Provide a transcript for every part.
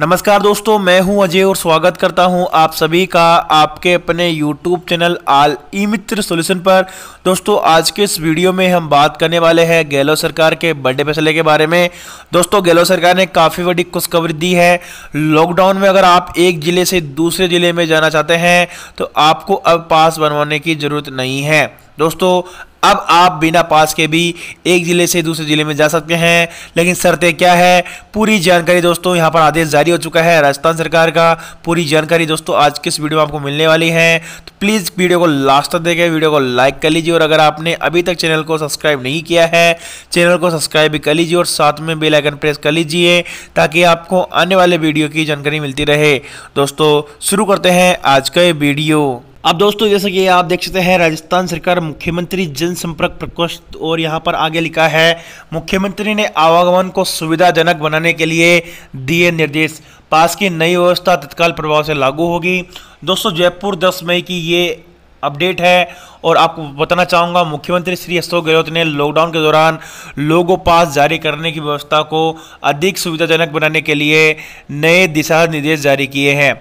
नमस्कार दोस्तों मैं हूं अजय और स्वागत करता हूं आप सभी का आपके अपने YouTube channel all e Mitra solution पर दोस्तों आज के इस वीडियो में हम बात करने वाले हैं गहलोत सरकार के बर्थडे फैसले के बारे में दोस्तों गहलोत सरकार ने काफ़ी बड़ी खुशखबरी दी है लॉकडाउन में अगर आप एक ज़िले से दूसरे ज़िले में जाना चाहते हैं तो आपको अब पास बनवाने की ज़रूरत नहीं है दोस्तों अब आप बिना पास के भी एक ज़िले से दूसरे ज़िले में जा सकते हैं लेकिन शर्तें क्या है पूरी जानकारी दोस्तों यहाँ पर आदेश जारी हो चुका है राजस्थान सरकार का पूरी जानकारी दोस्तों आज किस वीडियो में आपको मिलने वाली है तो प्लीज़ वीडियो को लास्ट तक देखें वीडियो को लाइक कर लीजिए और अगर आपने अभी तक चैनल को सब्सक्राइब नहीं किया है चैनल को सब्सक्राइब भी कर लीजिए और साथ में बेलाइकन प्रेस कर लीजिए ताकि आपको आने वाले वीडियो की जानकारी मिलती रहे दोस्तों शुरू करते हैं आज का ये वीडियो अब दोस्तों जैसे कि आप देख सकते हैं राजस्थान सरकार मुख्यमंत्री जनसंपर्क प्रकोष्ठ और यहाँ पर आगे लिखा है मुख्यमंत्री ने आवागमन को सुविधाजनक बनाने के लिए दिए निर्देश पास की नई व्यवस्था तत्काल प्रभाव से लागू होगी दोस्तों जयपुर 10 मई की ये अपडेट है और आपको बताना चाहूँगा मुख्यमंत्री श्री अशोक गहलोत ने लॉकडाउन के दौरान लोगों पास जारी करने की व्यवस्था को अधिक सुविधाजनक बनाने के लिए नए दिशा निर्देश जारी किए हैं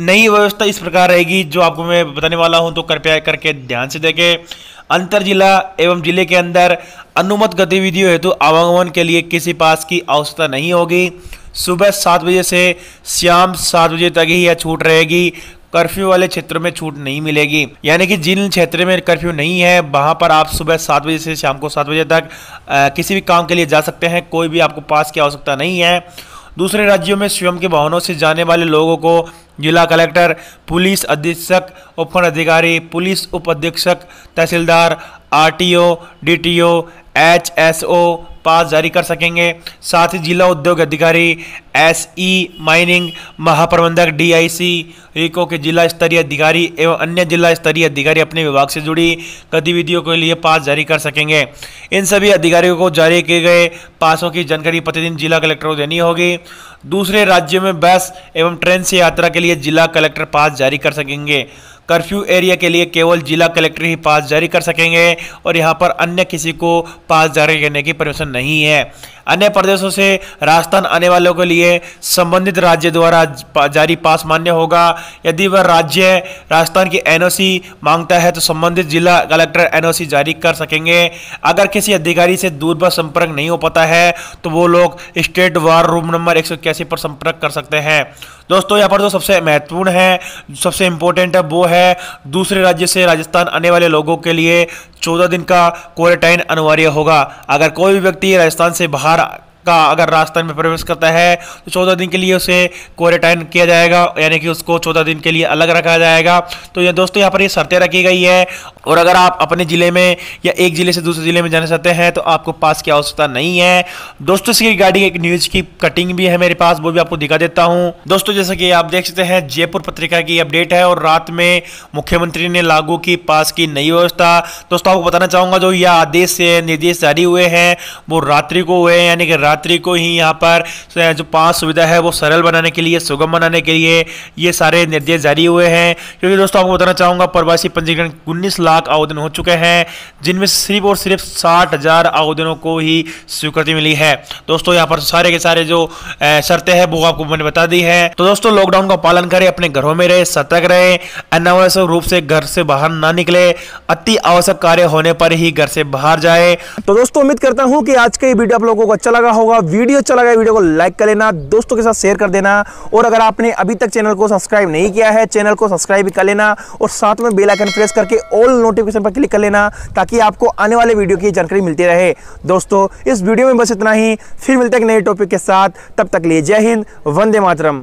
नई व्यवस्था इस प्रकार रहेगी जो आपको मैं बताने वाला हूं तो कृपया करके ध्यान से देखें अंतर जिला एवं जिले के अंदर अनुमत गतिविधियों हेतु तो आवागमन के लिए किसी पास की आवश्यकता नहीं होगी सुबह सात बजे से शाम सात बजे तक ही यह छूट रहेगी कर्फ्यू वाले क्षेत्रों में छूट नहीं मिलेगी यानी कि जिन क्षेत्र में कर्फ्यू नहीं है वहाँ पर आप सुबह सात बजे से शाम को सात बजे तक आ, किसी भी काम के लिए जा सकते हैं कोई भी आपको पास की आवश्यकता नहीं है दूसरे राज्यों में स्वयं के भवनों से जाने वाले लोगों को जिला कलेक्टर पुलिस अधीक्षक उपखंड अधिकारी पुलिस उप अधीक्षक तहसीलदार आर टी ओ पास जारी कर सकेंगे साथ ही जिला उद्योग अधिकारी एसई माइनिंग महाप्रबंधक डीआईसी रीको के जिला स्तरीय अधिकारी एवं अन्य जिला स्तरीय अधिकारी अपने विभाग से जुड़ी गतिविधियों के लिए पास जारी कर सकेंगे इन सभी अधिकारियों को जारी किए गए पासों की जानकारी प्रतिदिन जिला कलेक्टर को देनी होगी दूसरे राज्यों में बस एवं ट्रेन से यात्रा के लिए जिला कलेक्टर पास जारी कर सकेंगे कर्फ्यू एरिया के लिए केवल जिला कलेक्टर ही पास जारी कर सकेंगे और यहाँ पर अन्य किसी को पास जारी करने की परमिशन नहीं है अन्य प्रदेशों से राजस्थान आने वालों के लिए संबंधित राज्य द्वारा जारी पास मान्य होगा यदि वह राज्य राजस्थान की एनओसी मांगता है तो संबंधित जिला कलेक्टर एनओसी जारी कर सकेंगे अगर किसी अधिकारी से दूर पर संपर्क नहीं हो पाता है तो वो लोग स्टेट वार रूम नंबर एक पर संपर्क कर सकते हैं दोस्तों यहाँ पर जो सबसे महत्वपूर्ण है सबसे इम्पोर्टेंट है वो है दूसरे राज्य से राजस्थान आने वाले लोगों के लिए चौदह दिन का क्वारंटाइन अनिवार्य होगा अगर कोई भी व्यक्ति राजस्थान से बाहर का अगर राजस्थान में प्रवेश करता है तो चौदह दिन के लिए उसे क्वारंटाइन किया जाएगा यानी कि उसको चौदह दिन के लिए अलग रखा जाएगा तो ये दोस्तों यहाँ पर ये शर्तें रखी गई है और अगर आप अपने ज़िले में या एक ज़िले से दूसरे ज़िले में जाना चाहते हैं तो आपको पास की आवश्यकता नहीं है दोस्तों इसकी रिगार्डिंग एक न्यूज़ की कटिंग भी है मेरे पास वो भी आपको दिखा देता हूँ दोस्तों जैसा कि आप देख सकते हैं जयपुर पत्रिका की अपडेट है और रात में मुख्यमंत्री ने लागू की पास की नई व्यवस्था दोस्तों आपको बताना चाहूँगा जो यह आदेश निर्देश जारी हुए हैं वो रात्रि को हुए हैं यानी कि यात्री को ही यहाँ पर जो पास सुविधा है वो सरल बनाने के लिए सुगम बनाने के लिए ये सारे निर्देश जारी हुए हैं क्योंकि दोस्तों आपको बताना चाहूँगा प्रवासी पंजीकरण उन्नीस लाख आवेदन हो चुके हैं जिनमें सिर्फ और सिर्फ साठ हज़ार आवेदनों को ही स्वीकृति मिली है दोस्तों यहाँ पर सारे के सारे जो शर्तें हैं वो आपको मैंने बता दी है तो दोस्तों लॉकडाउन का पालन करें अपने घरों में रहे सतर्क रहे अनावश्यक रूप से घर से बाहर ना निकले अति आवश्यक कार्य होने पर ही घर से बाहर जाए तो दोस्तों उम्मीद करता हूँ कि आज का ये वीडियो आप लोगों को अच्छा लगा हो होगा वीडियो अच्छा लगा वीडियो को लाइक कर लेना दोस्तों के साथ शेयर कर देना और अगर आपने अभी तक चैनल को सब्सक्राइब नहीं किया है चैनल को सब्सक्राइब कर लेना और साथ में बेल आइकन प्रेस करके ऑल नोटिफिकेशन पर क्लिक कर लेना ताकि आपको आने वाले वीडियो की जानकारी मिलती रहे दोस्तों इस वीडियो में बस इतना ही फिर मिलते हैं नए टॉपिक के साथ तब तक लिए जय हिंद वंदे मातरम